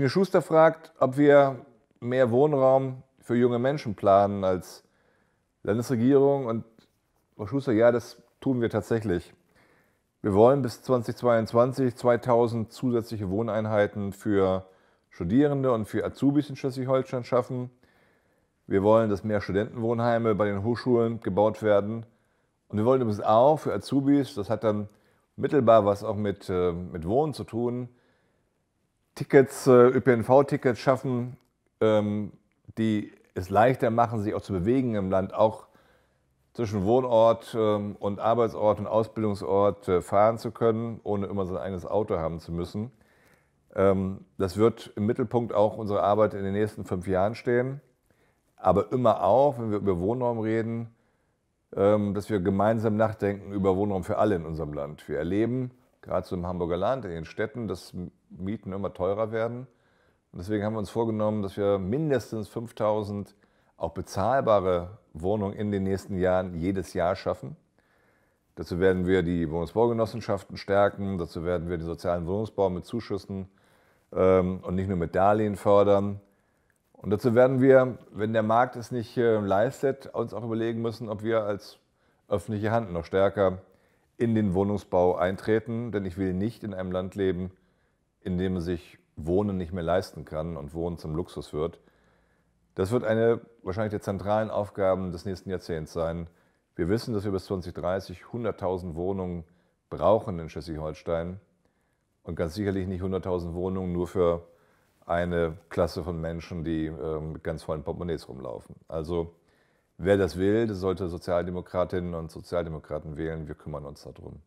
Tine Schuster fragt, ob wir mehr Wohnraum für junge Menschen planen als Landesregierung. Und Frau Schuster, ja, das tun wir tatsächlich. Wir wollen bis 2022 2000 zusätzliche Wohneinheiten für Studierende und für Azubis in Schleswig-Holstein schaffen. Wir wollen, dass mehr Studentenwohnheime bei den Hochschulen gebaut werden. Und wir wollen übrigens auch für Azubis, das hat dann mittelbar was auch mit, äh, mit Wohnen zu tun, Tickets, äh, ÖPNV-Tickets schaffen, ähm, die es leichter machen, sich auch zu bewegen im Land, auch zwischen Wohnort ähm, und Arbeitsort und Ausbildungsort äh, fahren zu können, ohne immer sein eigenes Auto haben zu müssen. Ähm, das wird im Mittelpunkt auch unserer Arbeit in den nächsten fünf Jahren stehen. Aber immer auch, wenn wir über Wohnraum reden, dass wir gemeinsam nachdenken über Wohnraum für alle in unserem Land. Wir erleben, gerade so im Hamburger Land, in den Städten, dass Mieten immer teurer werden. Und deswegen haben wir uns vorgenommen, dass wir mindestens 5000 auch bezahlbare Wohnungen in den nächsten Jahren jedes Jahr schaffen. Dazu werden wir die Wohnungsbaugenossenschaften stärken, dazu werden wir den sozialen Wohnungsbau mit Zuschüssen ähm, und nicht nur mit Darlehen fördern. Und dazu werden wir, wenn der Markt es nicht äh, leistet, uns auch überlegen müssen, ob wir als öffentliche Hand noch stärker in den Wohnungsbau eintreten, denn ich will nicht in einem Land leben, in dem man sich Wohnen nicht mehr leisten kann und Wohnen zum Luxus wird. Das wird eine wahrscheinlich der zentralen Aufgaben des nächsten Jahrzehnts sein. Wir wissen, dass wir bis 2030 100.000 Wohnungen brauchen in Schleswig-Holstein und ganz sicherlich nicht 100.000 Wohnungen nur für eine Klasse von Menschen, die äh, mit ganz vollen Portemonnaies rumlaufen. Also Wer das will, das sollte Sozialdemokratinnen und Sozialdemokraten wählen. Wir kümmern uns darum.